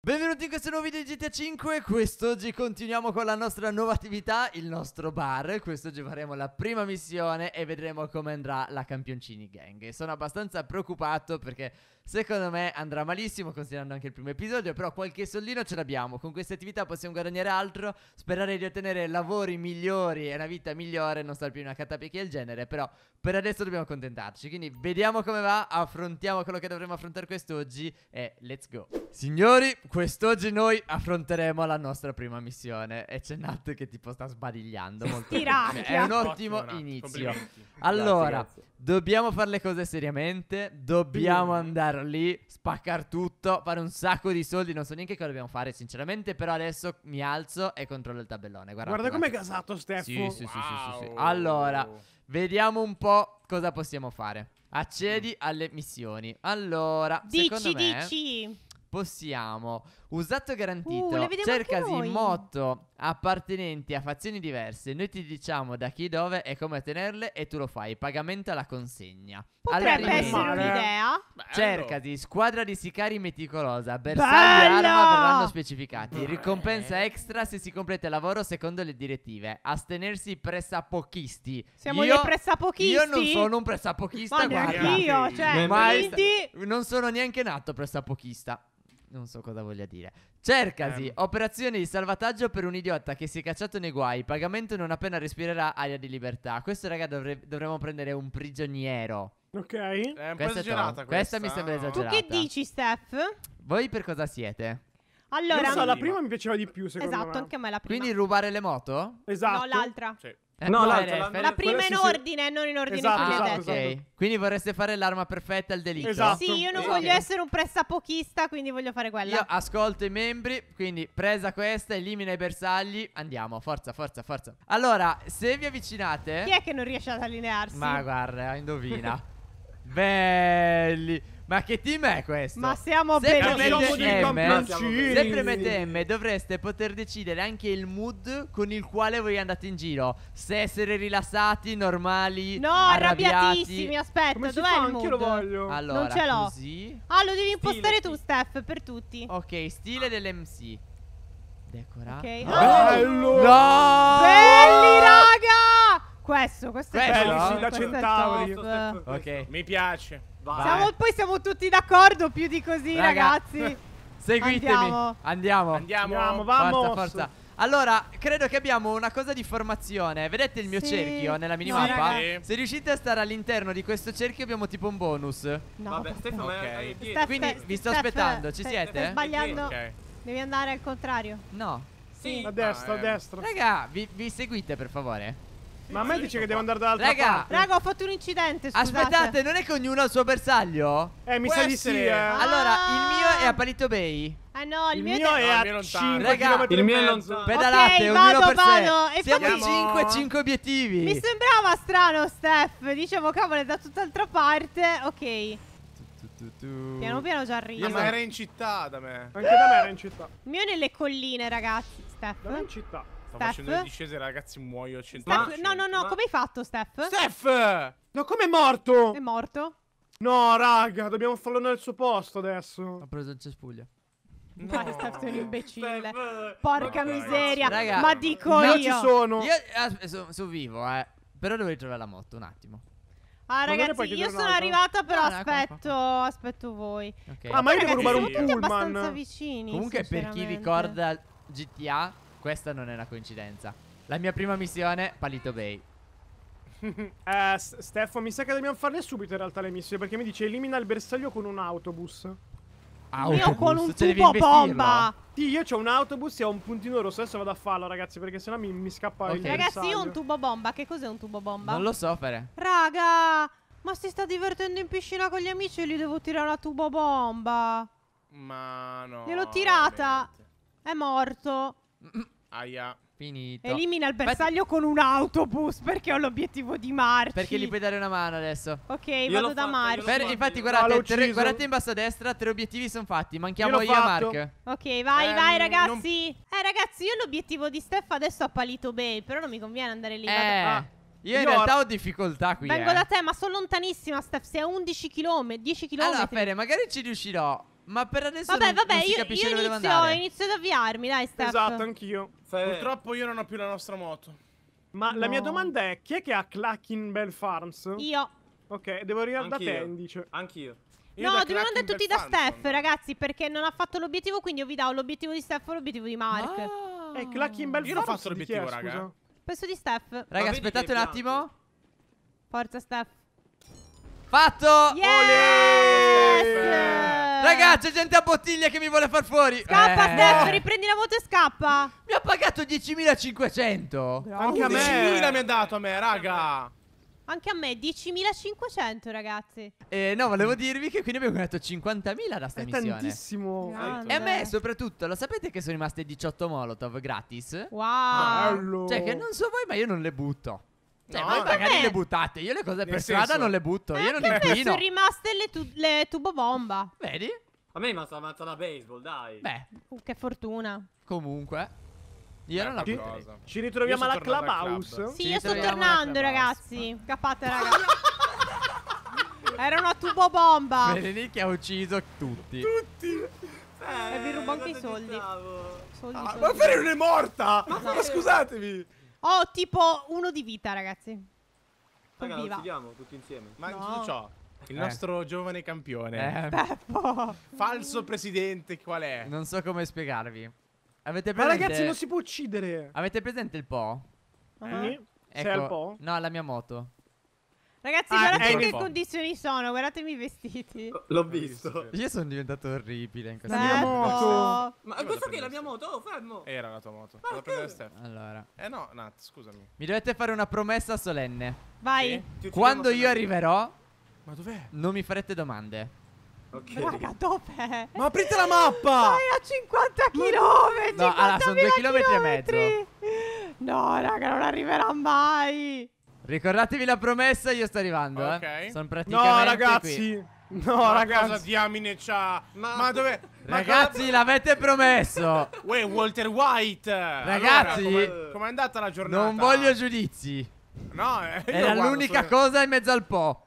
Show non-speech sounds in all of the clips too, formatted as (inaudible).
Benvenuti in questo nuovo video di GTA 5 Quest'oggi continuiamo con la nostra nuova attività Il nostro bar Quest'oggi faremo la prima missione E vedremo come andrà la Campioncini Gang Sono abbastanza preoccupato perché Secondo me andrà malissimo, considerando anche il primo episodio. Però qualche soldino ce l'abbiamo. Con queste attività possiamo guadagnare altro. Sperare di ottenere lavori migliori e una vita migliore. Non star più in una catapecchia del genere. Però per adesso dobbiamo accontentarci. Quindi vediamo come va. Affrontiamo quello che dovremo affrontare quest'oggi. E let's go. Signori, quest'oggi noi affronteremo la nostra prima missione. E c'è Nat che tipo sta sbadigliando molto. Stiracchia. È un ottimo inizio. Allora, grazie, grazie. Dobbiamo fare le cose seriamente, dobbiamo andare lì, spaccar tutto, fare un sacco di soldi, non so neanche cosa dobbiamo fare sinceramente, però adesso mi alzo e controllo il tabellone. Guardate, Guarda com'è casato Stefano. Sì, wow. sì, sì, sì, sì, Allora, vediamo un po' cosa possiamo fare. Accedi mm. alle missioni. Allora, dici, me, dici. possiamo Usato e garantito. Uh, cercasi motto appartenenti a fazioni diverse. Noi ti diciamo da chi dove e come tenerle e tu lo fai. Pagamento alla consegna. Potrebbe essere un'idea. Bello. Cercasi squadra di sicari meticolosa. Bersaglio e arma verranno specificati. Ricompensa eh. extra se si completa il lavoro secondo le direttive. Astenersi pressapochisti. Siamo io, pressapochisti. Io non sono un pressapochista, Ma guarda. Io, cioè, quindi... non sono neanche nato pressapochista. Non so cosa voglia dire. Cercasi, eh. operazione di salvataggio per un idiota che si è cacciato nei guai. Pagamento non appena respirerà aria di libertà. Questo, raga, dovre- dovremmo prendere un prigioniero. Ok. È un questa esagerata questa. questa mi sembra esagerata. Tu che dici, Steph? Voi per cosa siete? Allora, non so, la prima mi piaceva di più, secondo esatto, me. Esatto, anche a me la prima. Quindi rubare le moto? Esatto. No, l'altra. Sì. Eh, no, l'altra, la, la, la prima in ordine, sì, non in ordine esatto, esatto, esatto, okay. Quindi vorreste fare l'arma perfetta al delitto. Esatto. Sì, io non esatto. voglio essere un pressapochista, quindi voglio fare quella. Io ascolto i membri, quindi presa questa, elimina i bersagli, andiamo, forza, forza, forza. Allora, se vi avvicinate... Chi è che non riesce ad allinearsi? Ma guarda, indovina. (laughs) Belli. Ma che team è questo? Ma siamo se premete M, eh. se premete M dovreste poter decidere anche il mood con il quale voi andate in giro. Se essere rilassati, normali, No, arrabbiatissimi, aspetta, Come dov'è il mood? Io lo voglio. Allora, non ce l'ho. Così. Ah, lo devi impostare tu, Steph, per tutti. Ok, stile ah. dell'MC. Decora. Ok. Oh! Bello! No! Belli, raga! Questo, questo, è questo, bello, sì, da centauri. Ok. Mi piace. Siamo, poi siamo tutti d'accordo più di così, Raga. ragazzi. (laughs) Seguitemi. Andiamo. Andiamo. Andiamo, vamos. Forza, forza. Allora, credo che abbiamo una cosa di formazione. Vedete il mio sì. cerchio nella minimappa? No, Se riuscite a stare all'interno di questo cerchio abbiamo tipo un bonus. No, Vabbè, Stefano okay. Eh, eh, Steph, Quindi vi sto Steph, aspettando, ci siete? Stai sbagliando. Okay. Devi andare al contrario. No. Sì. A destra, no, a destra. Raga, vi, vi seguite per favore. Ma a me dice che devo andare dall'altra Raga, parte. Raga, ho fatto un incidente, scusate. Aspettate, non è che ognuno ha il suo bersaglio? Eh, mi Può sa di sì, eh. Allora, il mio è a Palito Bay. Ah no, il, il mio, mio è a 5 Raga, il mio è lontano. Pedalate, okay, vado, per vado. sé. Siamo poi... 5 5 obiettivi. Mi sembrava strano, Steph. Dicevo, cavolo, è da tutt'altra parte. Ok. Piano piano già arrivo. ma era in città da me. Anche da me era in città. Il mio è nelle colline, ragazzi, Steph. Da me in città. Sto facendo le discese, ragazzi, muoio. Steph, no, no, no, come hai fatto, Steph? Steph! No, come è morto? È morto. No, raga, dobbiamo farlo nel suo posto adesso. Ho preso il cespuglio. No. Dai, Steph, sei un imbecille. Porca no, miseria. Raga, ma dico no, io. Io ci sono. Io ah, sono, sono vivo, eh. Però devo ritrovare la moto, un attimo. Ah, ragazzi, io sono arrivata, però ah, aspetto, aspetto voi. Okay. Ah, ma io devo rubare un pullman. Siamo tutti abbastanza vicini. Comunque, per chi ricorda GTA, questa non è una coincidenza. La mia prima missione, Palito Bay. (laughs) eh, Stefano, mi sa che dobbiamo farne subito in realtà le missioni, perché mi dice elimina il bersaglio con un autobus. Autobus, io con un tubo bomba. Sì, io ho un autobus e ho un puntino rosso. Adesso vado a farlo, ragazzi, perché sennò mi, mi scappa okay. il Ragazzi, io ho un tubo bomba. Che cos'è un tubo bomba? Non lo so, Fere. Raga, ma si sta divertendo in piscina con gli amici e gli devo tirare una tubo bomba. Ma no. Gliel'ho tirata. Veramente. È morto. Mm, mm. Aia. Finito. Elimina il bersaglio Fatti... con un autobus perché ho l'obiettivo di Marci. Perché gli puoi dare una mano adesso. Ok, io vado da Marci. infatti, guardate, ah, tre, guardate in basso a destra, tre obiettivi sono fatti. Manchiamo io, io a Mark. Ok, vai, eh, vai ragazzi. Non... Eh ragazzi, io l'obiettivo di Steph adesso ha palito Bay, però non mi conviene andare lì. Eh. Ah. Io, io in realtà ho, difficoltà qui. Vengo eh. da te, ma sono lontanissima, Steph. Sei a 11 km, 10 km. Allora, Fere, magari ci riuscirò. Ma per adesso vabbè, non, vabbè, non si io, capisce io dove inizio, andare. Vabbè, vabbè, io inizio ad avviarmi, dai, Steph. Esatto, anch'io. Fai... Purtroppo io non ho più la nostra moto. Ma no. la mia domanda è, chi è che ha Clacking Bell Farms? Io. Ok, devo arrivare cioè. da te, dice. Anch'io. no, dobbiamo andare tutti da Steph, ragazzi, perché non ha fatto l'obiettivo, quindi io vi do l'obiettivo di Steph e l'obiettivo di Mark. Ah. E eh, Clacking Bell Io non ho fatto l'obiettivo, raga. Penso di Steph. Raga, aspettate un attimo. Forza, Steph. Fatto! Yes! yes! Ragazzi, c'è gente a bottiglia che mi vuole far fuori. Scappa, eh. Steph, riprendi la moto e scappa. Mi ha pagato 10.500. Anche a me. 10.000 mi ha dato a me, raga. Anche a me, 10.500 ragazzi. Eh, no, volevo dirvi che quindi abbiamo guadagnato 50.000 da sta È missione. tantissimo. Grande. E a me soprattutto, lo sapete che sono rimaste 18 Molotov gratis? Wow. Bello. Cioè che non so voi, ma io non le butto. Cioè, no, magari me... le buttate. Io le cose per Nel strada non le butto. Ma io non inquino. sono rimaste le, tu- le tubo bomba. Vedi? A me è rimasta la baseball, dai. Beh, uh, che fortuna. Comunque, io non la ci, ci ritroviamo alla clubhouse. Club. Sì, ci io sto tornando, ragazzi. Cappate, (laughs) ragazzi. Era una tubo bomba. Berenice ha ucciso tutti. Tutti. Eh, e vi rubo eh, anche i soldi. soldi, soldi. Ah, ma Ferri non è morta! No. Ma scusatemi! Ho tipo uno di vita, ragazzi. Raga, lo uccidiamo tutti insieme. Ma no. ciò, il eh. nostro giovane campione. Eh. Beppo. Falso presidente, qual è? Non so come spiegarvi. Avete presente... Ma ragazzi, non si può uccidere. Avete presente il Po? Uh ah. -huh. Ecco, C'è il Po? No, la mia moto. Ragazzi, ah, guardate ecco. che po'. condizioni sono, guardatemi i vestiti. L'ho visto. Io sono diventato orribile in questa La mia moto. Ma Io questo che è la mia moto? Oh, fermo. Era la tua moto. Vado a prendere Allora. Eh no, Nat, scusami. Mi dovete fare una promessa solenne. Vai. Sì? Quando io arriverò... Ma dov'è? Non mi farete domande. Ok. Raga, dov'è? Ma aprite la mappa! Vai a 50 km! No, allora, sono 2 km e mezzo. No, raga, non arriverà mai. Ricordatevi la promessa, io sto arrivando. Eh. Ok. Eh. Sono praticamente No, ragazzi. Qui. No, ma ragazzi. Cosa diamine c'ha? Ma, ma dove? Ragazzi, ma... l'avete promesso. (laughs) Uè, Walter White. Ragazzi, allora, com'è, è andata la giornata? Non voglio giudizi. No, eh, era l'unica sono... cosa in mezzo al po'.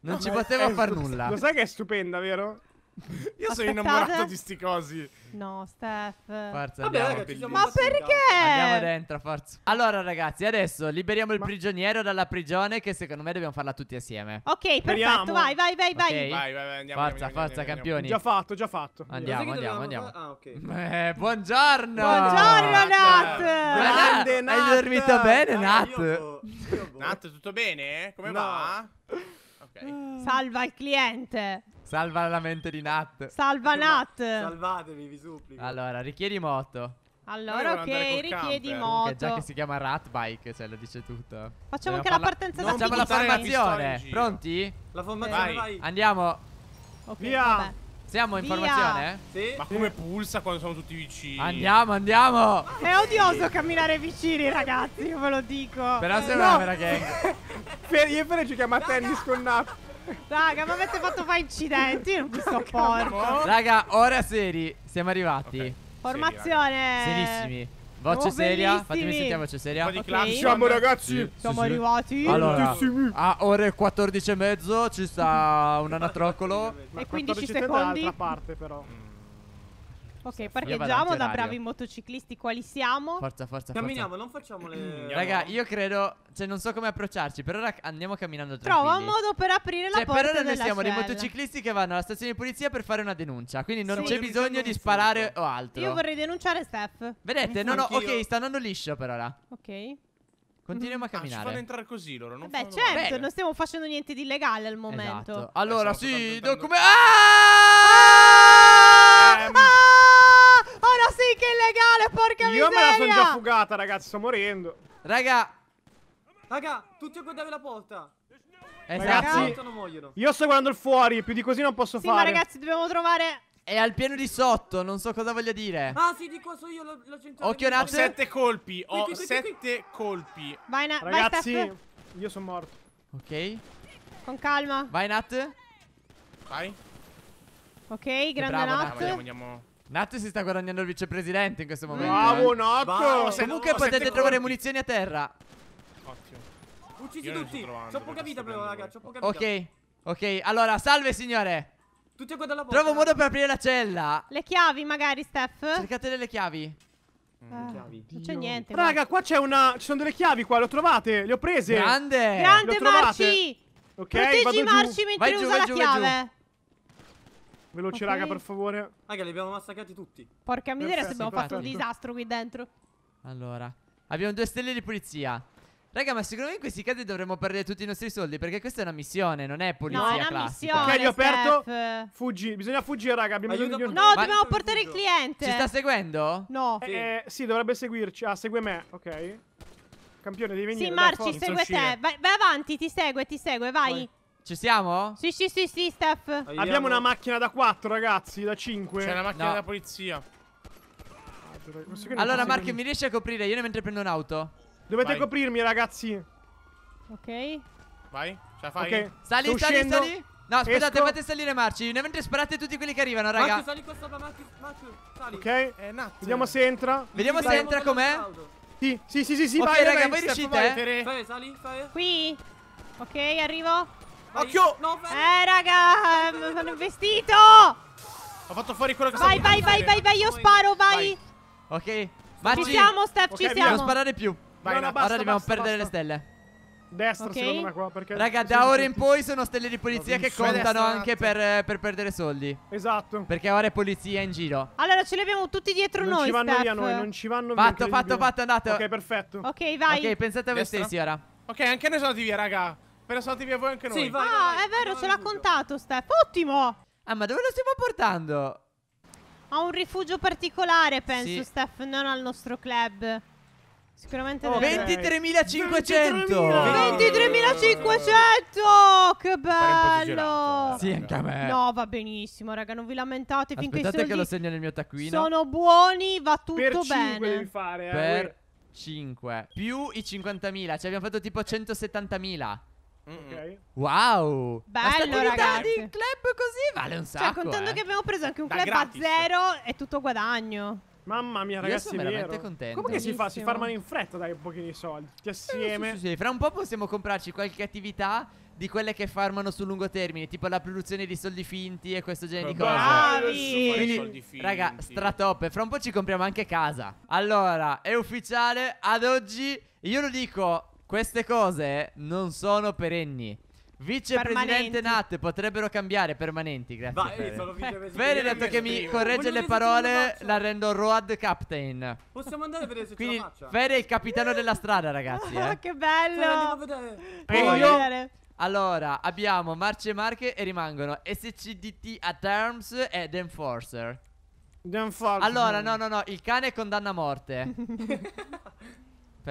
Non no, ci potevo far nulla. Lo sai che è stupenda, vero? (laughs) Io sono innamorato di sti cosi. No, Steph. Forza, Vabbè, ragazzi, ma perché? Andiamo dentro, forza. Allora, ragazzi, adesso liberiamo il ma... prigioniero dalla prigione. Che secondo me dobbiamo farla tutti assieme. Ok, perfetto. Speriamo. Vai, vai, vai, okay. vai. Vai, andiamo. Forza, andiamo, forza, andiamo, campioni. Andiamo. Già fatto, già fatto. Andiamo, andiamo, andiamo. Ah, ok. (laughs) Eh, buongiorno. Buongiorno, Nat. Grande, Nat. Hai dormito bene, Nat? Nat, tutto bene? Come va? (laughs) Salva il cliente. Salva la mente di Nat. Salva Nat. Salvatevi, vi supplico. Allora, richiedi moto. Allora, ok, richiedi moto. Che già che si chiama Ratbike, cioè lo dice tutto. Facciamo anche la partenza da Facciamo la formazione. Pronti? La formazione, vai. Andiamo. Ok, Via. Vabbè. Siamo in Via. formazione? Sì. Ma come pulsa quando sono tutti vicini? Andiamo, andiamo! È odioso camminare vicini, ragazzi, io ve lo dico. Però eh, sembra no. una vera gang. (laughs) Io per giochiamo a tennis con Nat. Raga, ma avete fatto fa incidenti? Io non vi porco. Raga, ora seri. Siamo arrivati. Okay. Formazione. Serissimi. Voce oh, seria, fatemi sentire voce seria. Okay. Siamo ragazzi. Sì. Siamo sì, arrivati. Allora, a ore 14 e mezzo ci sta un anatroccolo. e 15 secondi. Parte, però. Ok, parcheggiamo da bravi motociclisti, quali siamo? Forza, forza, Camminiamo, non facciamo le... Raga, io credo, cioè non so come approcciarci, per ora andiamo camminando tranquilli. Trova un modo per aprire la cioè, porta Cioè, per ora noi siamo dei motociclisti che vanno alla stazione di polizia per fare una denuncia, quindi non sì, c'è bisogno di sparare o altro. Io vorrei denunciare Steph. Vedete, no, no, ok, sta andando liscio per ora. Ok. Continuiamo a camminare. Ah, ci fanno entrare così loro. Non Beh, certo, Beh. non stiamo facendo niente di illegale al momento. Esatto. Allora, esatto, sì, documenti. Ah! Ah! illegale, porca Io miseria! Io me la sono già fugata, ragazzi, sto morendo. Raga. Raga, tutti a guardare la porta. Eh, esatto. ragazzi, io sto guardando il fuori, più di così non posso sì, fare. Sì, ma ragazzi, dobbiamo trovare... È al piano di sotto, non so cosa voglia dire. Ah, sì, di qua so io, l'ho centrale. Occhio, Nat. Ho sette colpi, ho qui, qui, qui, sette colpi. Vai, Nat. Ragazzi, vai, io sono morto. Ok. Con calma. Vai, Nat. Vai. Ok, grande Nat. Andiamo, andiamo. Natto si sta guadagnando il vicepresidente in questo momento. Eh. Bravo, eh. Natto! Comunque potete trovare munizioni a terra. Ottimo. Uccisi tutti. C'ho poca vita, però, raga. C'ho poca vita. Ok, ok. Allora, salve, signore. Tutti e qua dalla porta. Trovo un modo per aprire la cella. Le chiavi, magari, Steph. Cercate delle chiavi. Mm, eh, non c'è niente. Raga, qua c'è una. Ci sono delle chiavi qua, le ho trovate, le ho prese. Grande! Grande Marci! Ok, Proteggi Marci giù. mentre vai usa giù, la giù, chiave. Veloce okay. raga per favore Raga li abbiamo massacrati tutti Porca miseria se abbiamo fatto un disastro qui dentro Allora Abbiamo due stelle di pulizia Raga, ma secondo me in questi casi dovremmo perdere tutti i nostri soldi perché questa è una missione, non è pulizia no, è una classica. Missione, ok, ho aperto. Fuggi, bisogna fuggire, raga. Abbiamo Aiuto, bisogno di No, ma... dobbiamo portare il cliente. Ci sta seguendo? No. Eh, sì. Eh, sì, dovrebbe seguirci. Ah, segue me. Ok. Campione, devi venire. Sì, Marci, segue te. Vai, vai, avanti, ti segue, ti segue, vai. vai. Ci siamo? Sì, sì, sì, sì, Steph. Aiamo. Abbiamo una macchina da 4, ragazzi, da 5. C'è una macchina no. da polizia. Allora, Marco, mi riesci a coprire? Io mentre prendo un'auto. Dovete Vai. coprirmi, ragazzi. Ok. Vai, ce la fai. Okay. Sali, Sto sali, sali. No, aspettate, Esco. fate salire Marci. Mentre sparate tutti quelli che arrivano, raga. Marci, sali qua sopra, Marci, sali. Ok. Eh, Vediamo se entra. Vediamo se entra com'è. Sì, sì, sì, sì, sì, okay, vai, raga, vai, voi riuscite, vai, eh? sali, sali. Qui. Ok, arrivo. Occhio! No, eh, raga, mi fanno un vestito! Ho fatto fuori quello che vai, Vai, vai, vai, vai, io sparo, vai! Ok, Baci. Ci siamo, Steph, okay, ci siamo! Non sparare più! Vai, no, no, basta, ora dobbiamo basta, perdere basta. le stelle. Destra okay. secondo me qua perché Raga da ora in poi sono stelle di polizia che contano anche per, per, perdere soldi Esatto Perché ora è polizia in giro Allora ce li abbiamo tutti dietro non noi Non ci vanno Steph. via noi Non ci vanno fatto, via Fatto fatto fatto andate Ok perfetto Ok vai Ok pensate a voi stessi ora Ok anche noi sono andati via raga passati a voi anche noi. Sì, vai, ah, vai, è vero, ce l'ha contato Steph. Ottimo! Ah, ma dove lo stiamo portando? A un rifugio particolare, penso, sì. Steph, non al nostro club. Sicuramente oh, 23.500 23.500 Che bello eh, Sì anche a me No va benissimo raga Non vi lamentate finché Aspettate che lo segno nel mio taccuino Sono buoni Va tutto per bene Per 5 fare eh. Per 5 Più i 50.000 Cioè abbiamo fatto tipo 170.000 Ok? Wow! Bello, La stabilità di un club così vale un cioè, sacco. Cioè, contando eh. che abbiamo preso anche un Da club gratis. a zero, è tutto guadagno. Mamma mia, Io ragazzi, sono veramente vero. contento. Comunque si fa? Si farmano in fretta dai pochini soldi. Ti eh, assieme. Sì, sì, sì. Fra un po' possiamo comprarci qualche attività di quelle che farmano sul lungo termine, tipo la produzione di soldi finti e questo genere di cose. Bravi! Quindi, soldi finti. Raga, stratop. Fra un po' ci compriamo anche casa. Allora, è ufficiale ad oggi. Io lo dico, queste cose non sono perenni. Vicepresidente Permanenti. Nat potrebbero cambiare permanenti, grazie. Vai, Fede. io sono vicepresidente. Fede ha detto che mi corregge le parole, la rendo Road Captain. Possiamo andare a vedere se Quindi ce la faccia. Fede è il capitano della strada, ragazzi. eh. Oh, (laughs) che Fede, andiamo a bello. vedere. Poi Voglio io- Allora, abbiamo Marce e Marche e rimangono SCDT at Arms ed Enforcer. The Enforcer. Allora, no, no, no, il cane condanna a morte. (laughs) Io sto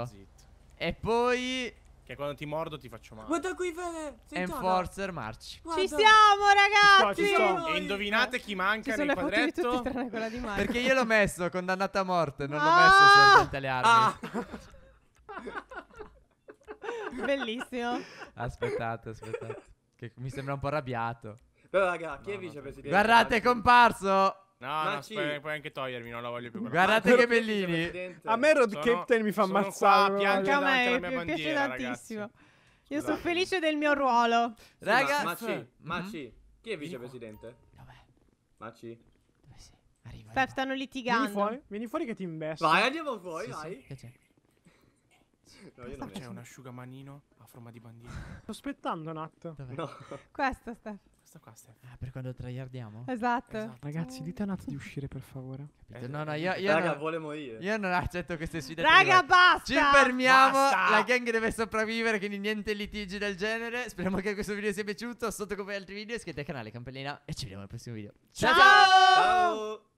Perfetto. zitto. E poi... Che quando ti mordo ti faccio male. Guarda qui, Fede. Enforcer marci. Guarda. Ci siamo, ragazzi. Ci sto, ci sto. E indovinate chi manca ci nel quadretto? Tutti, tranne quella di Marco. Perché io l'ho messo, condannato a morte. Non ah! l'ho messo servente alle armi. Ah. (laughs) Bellissimo. Aspettate, aspettate. Che mi sembra un po' arrabbiato. Però, raga, chi no, è vicepresidente? Guardate, è comparso. No, Ma no, sì. puoi, puoi, anche togliermi, non la voglio più. Guardate che bellini. A me Rod Captain mi fa ammazzare. Sono anche a me, mi piace tantissimo. Io sono felice del mio ruolo. Ragazzi, Maci, Maci, mm? chi è vicepresidente? Dov'è? Maci. Dove sei? Arriva. Stef, stanno litigando. Vieni fuori, vieni fuori che ti investo. Vai, andiamo fuori, sì, vai. Sì, che c'è? No, c'è un asciugamanino a forma di bandiera. Sto aspettando Nat. Dov'è? No. Questa, Steph. Questa qua, Steph. Ah, per quando traiardiamo? Esatto. esatto. Ragazzi, dite a Nat di uscire, per favore. Capito? No, no, eh, io, io Raga, non, vuole morire. Io non accetto queste sfide. Raga, basta! Ci fermiamo. Basta! La gang deve sopravvivere, quindi niente litigi del genere. Speriamo che questo video sia piaciuto. Sotto come altri video, iscrivetevi al canale, campellina. E ci vediamo al prossimo video. Ciao! Ciao! ciao!